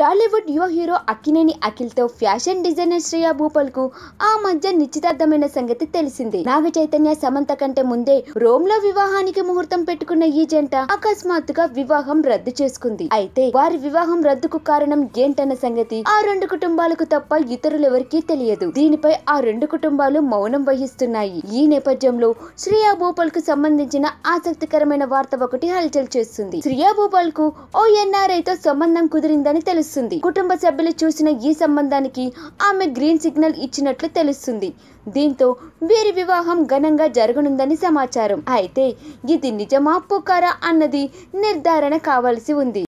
టాలీవుడ్ యువ హీరో అక్కినేని అఖిల్తో fashion designer Shreya కు ఆ మధ్య నిశ్చితార్థమైన సంగతి తెలిసింది నాగ చైతన్య సమంత కంటే ముందే రోమ్ లో వివాహానికి ముహూర్తం పెట్టుకున్న ఈ జంట అకస్మాత్తుగా వివాహం రద్దు చేసుకుంది అయితే వారి వివాహం రద్దుకు కారణం ఏంటన్న సంగతి ఆ రెండు కుటుంబాలకు తప్ప ఇతరులెవరికీ తెలియదు దీనిపై ఆ రెండు కుటుంబాలు మౌనం వహిస్తున్నాయి ఈ నేపథ్యంలో శ్రేయా భూపాల్ కు సంబంధించిన ఆసక్తికరమైన వార్త ఒకటి హల్చల్ చేస్తుంది శ్రేయా భూపాల్ కు ఓ ఎన్ఆర్ఐతో సంబంధం కుదిరిందని తెలుసు తెలుస్తుంది కుటుంబ సభ్యులు చూసిన ఈ సంబంధానికి ఆమె గ్రీన్ సిగ్నల్ ఇచ్చినట్లు తెలుస్తుంది దీంతో వీరి వివాహం ఘనంగా జరగనుందని సమాచారం అయితే ఇది నిజమా పుకారా అన్నది నిర్ధారణ కావాల్సి ఉంది